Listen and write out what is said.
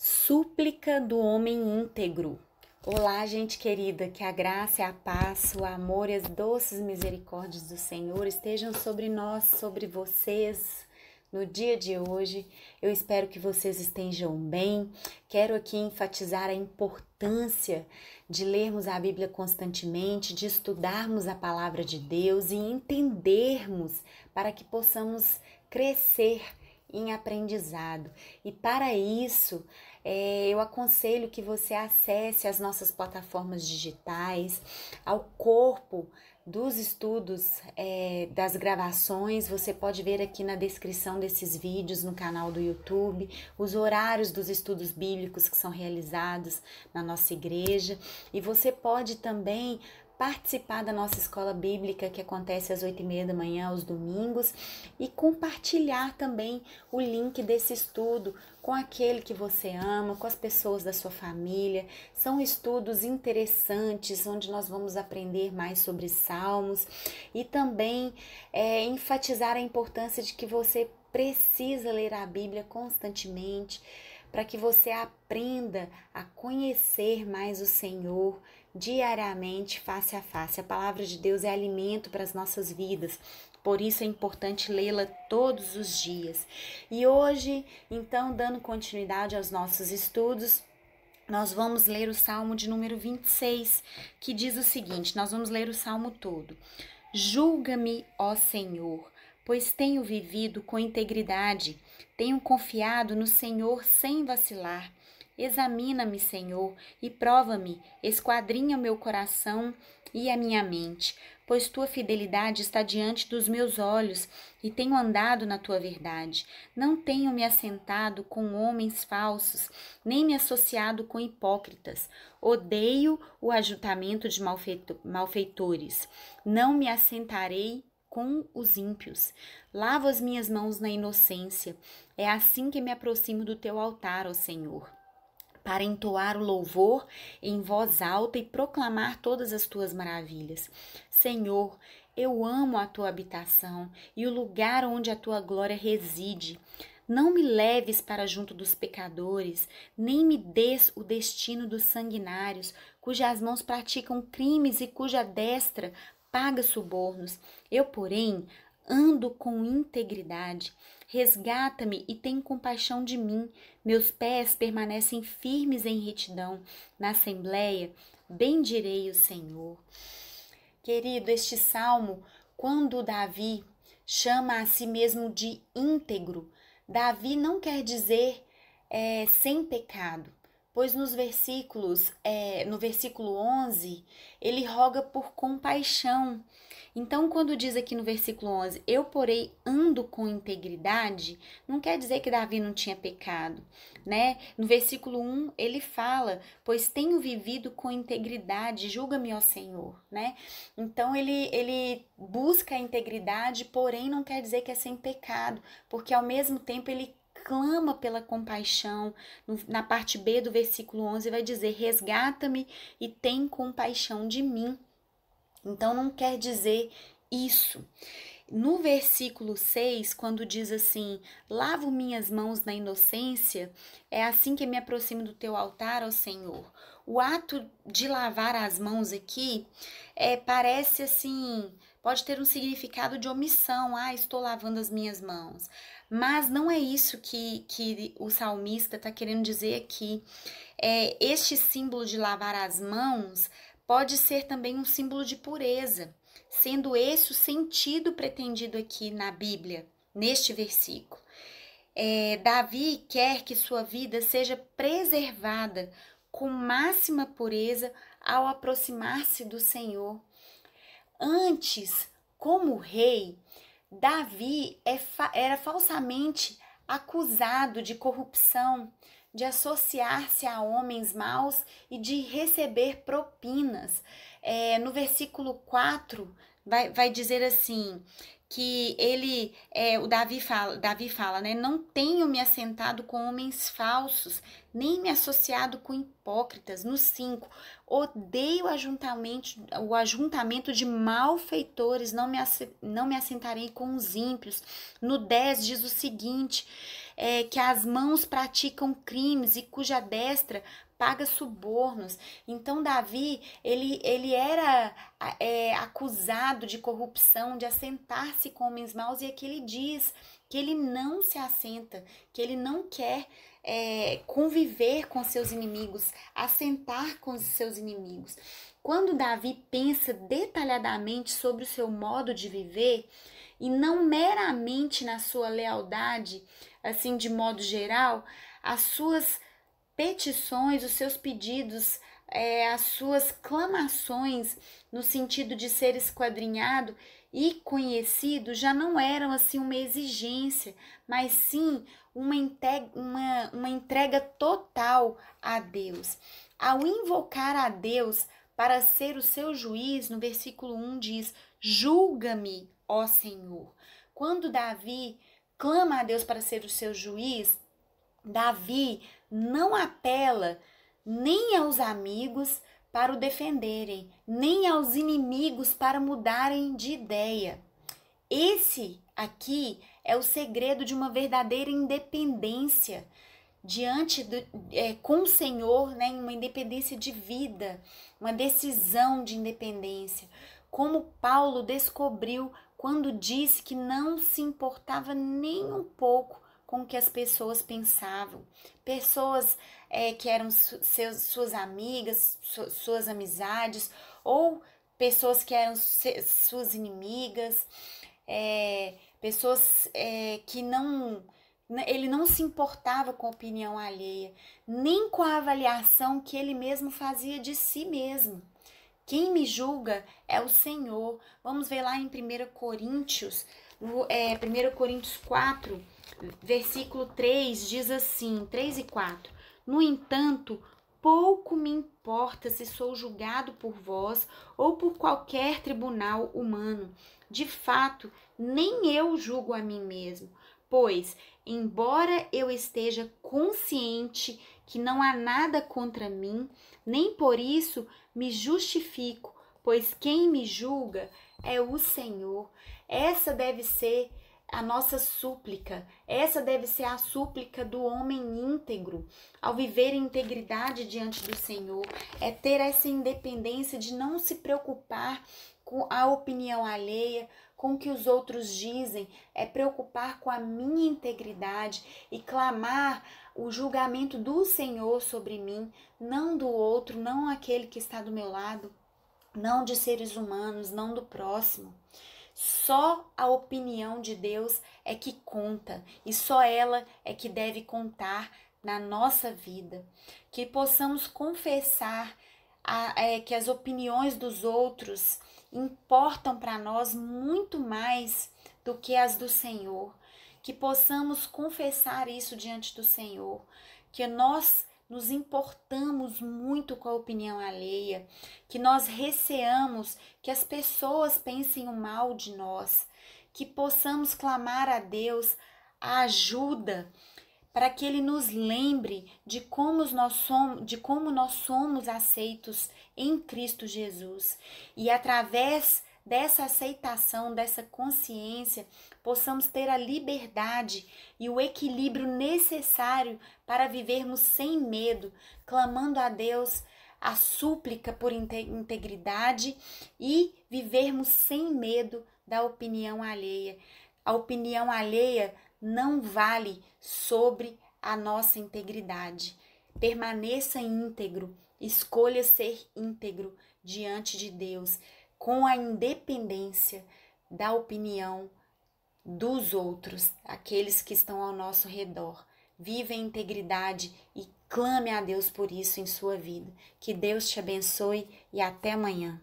Súplica do homem íntegro. Olá, gente querida, que a graça, a paz, o amor e as doces misericórdias do Senhor estejam sobre nós, sobre vocês. No dia de hoje, eu espero que vocês estejam bem. Quero aqui enfatizar a importância de lermos a Bíblia constantemente, de estudarmos a palavra de Deus e entendermos para que possamos crescer em aprendizado. E para isso, é, eu aconselho que você acesse as nossas plataformas digitais, ao corpo dos estudos, é, das gravações, você pode ver aqui na descrição desses vídeos no canal do YouTube, os horários dos estudos bíblicos que são realizados na nossa igreja, e você pode também participar da nossa escola bíblica que acontece às oito e meia da manhã aos domingos e compartilhar também o link desse estudo com aquele que você ama, com as pessoas da sua família. São estudos interessantes onde nós vamos aprender mais sobre salmos e também é, enfatizar a importância de que você precisa ler a Bíblia constantemente para que você aprenda a conhecer mais o Senhor diariamente, face a face. A palavra de Deus é alimento para as nossas vidas. Por isso é importante lê-la todos os dias. E hoje, então, dando continuidade aos nossos estudos, nós vamos ler o Salmo de número 26, que diz o seguinte: nós vamos ler o Salmo todo. Julga-me, ó Senhor, pois tenho vivido com integridade, tenho confiado no Senhor sem vacilar. Examina-me, Senhor, e prova-me, esquadrinha o meu coração e a minha mente, pois tua fidelidade está diante dos meus olhos e tenho andado na tua verdade. Não tenho me assentado com homens falsos, nem me associado com hipócritas. Odeio o ajuntamento de malfeitores. Não me assentarei com os ímpios. Lavo as minhas mãos na inocência. É assim que me aproximo do teu altar, ó Senhor para entoar o louvor em voz alta e proclamar todas as tuas maravilhas. Senhor, eu amo a tua habitação e o lugar onde a tua glória reside. Não me leves para junto dos pecadores, nem me des o destino dos sanguinários, cujas mãos praticam crimes e cuja destra paga subornos. Eu, porém, ando com integridade. Resgata-me e tem compaixão de mim. Meus pés permanecem firmes em retidão. Na Assembleia, bendirei o Senhor. Querido, este salmo, quando Davi chama a si mesmo de íntegro, Davi não quer dizer é, sem pecado pois nos versículos, é, no versículo 11, ele roga por compaixão. Então, quando diz aqui no versículo 11, eu, porém, ando com integridade, não quer dizer que Davi não tinha pecado, né? No versículo 1, ele fala, pois tenho vivido com integridade, julga-me, ó Senhor, né? Então, ele, ele busca a integridade, porém, não quer dizer que é sem pecado, porque ao mesmo tempo ele clama pela compaixão. Na parte B do versículo 11 vai dizer: Resgata-me e tem compaixão de mim. Então não quer dizer isso. No versículo 6, quando diz assim: Lavo minhas mãos na inocência, é assim que me aproximo do teu altar, ó Senhor. O ato de lavar as mãos aqui é, parece assim, pode ter um significado de omissão. Ah, estou lavando as minhas mãos. Mas não é isso que, que o salmista está querendo dizer aqui. É, este símbolo de lavar as mãos pode ser também um símbolo de pureza, sendo esse o sentido pretendido aqui na Bíblia, neste versículo. É, Davi quer que sua vida seja preservada com máxima pureza ao aproximar-se do Senhor. Antes, como rei, Davi é fa era falsamente acusado de corrupção, de associar-se a homens maus e de receber propinas. É, no versículo 4, vai, vai dizer assim: que ele, é, o Davi fala, Davi fala, né? Não tenho me assentado com homens falsos, nem me associado com hipócritas. No 5, odeio ajuntamento, o ajuntamento de malfeitores, não me, não me assentarei com os ímpios. No 10 diz o seguinte: é, que as mãos praticam crimes e cuja destra paga subornos. Então Davi, ele, ele era é, acusado de corrupção, de assentar-se com homens maus, e aqui ele diz que ele não se assenta, que ele não quer é, conviver com seus inimigos, assentar com os seus inimigos. Quando Davi pensa detalhadamente sobre o seu modo de viver, e não meramente na sua lealdade, assim de modo geral, as suas petições, os seus pedidos, é, as suas clamações, no sentido de ser esquadrinhado e conhecido, já não eram assim uma exigência, mas sim uma, entrega, uma, uma entrega total a Deus. Ao invocar a Deus para ser o seu juiz, no versículo 1 diz: Julga-me, ó Senhor. Quando Davi clama a Deus para ser o seu juiz, Davi não apela nem aos amigos para o defenderem, nem aos inimigos para mudarem de ideia. Esse aqui é o segredo de uma verdadeira independência diante do, é, com o Senhor, né, uma independência de vida, uma decisão de independência, como Paulo descobriu quando disse que não se importava nem um pouco com o que as pessoas pensavam. Pessoas é, que eram su seus, suas amigas, su suas amizades, ou pessoas que eram su suas inimigas, é, pessoas é, que não. Ele não se importava com a opinião alheia, nem com a avaliação que ele mesmo fazia de si mesmo. Quem me julga é o Senhor. Vamos ver lá em 1 Coríntios, 1 é, Coríntios 4 versículo 3 diz assim: 3 e 4. No entanto, pouco me importa se sou julgado por vós ou por qualquer tribunal humano. De fato, nem eu julgo a mim mesmo, pois, embora eu esteja consciente que não há nada contra mim, nem por isso me justifico, pois quem me julga é o Senhor. Essa deve ser a nossa súplica. Essa deve ser a súplica do homem íntegro, ao viver em integridade diante do Senhor, é ter essa independência de não se preocupar com a opinião alheia, com o que os outros dizem, é preocupar com a minha integridade e clamar o julgamento do Senhor sobre mim, não do outro, não aquele que está do meu lado, não de seres humanos, não do próximo. Só a opinião de Deus é que conta e só ela é que deve contar na nossa vida. Que possamos confessar a, é, que as opiniões dos outros importam para nós muito mais do que as do Senhor. Que possamos confessar isso diante do Senhor. Que nós nos importamos muito com a opinião alheia, que nós receamos que as pessoas pensem o mal de nós, que possamos clamar a Deus a ajuda para que ele nos lembre de como nós somos, de como nós somos aceitos em Cristo Jesus e através dessa aceitação, dessa consciência, possamos ter a liberdade e o equilíbrio necessário para vivermos sem medo, clamando a Deus a súplica por integridade e vivermos sem medo da opinião alheia. A opinião alheia não vale sobre a nossa integridade. Permaneça íntegro, escolha ser íntegro diante de Deus com a independência da opinião dos outros, aqueles que estão ao nosso redor. Viva em integridade e clame a Deus por isso em sua vida. Que Deus te abençoe e até amanhã.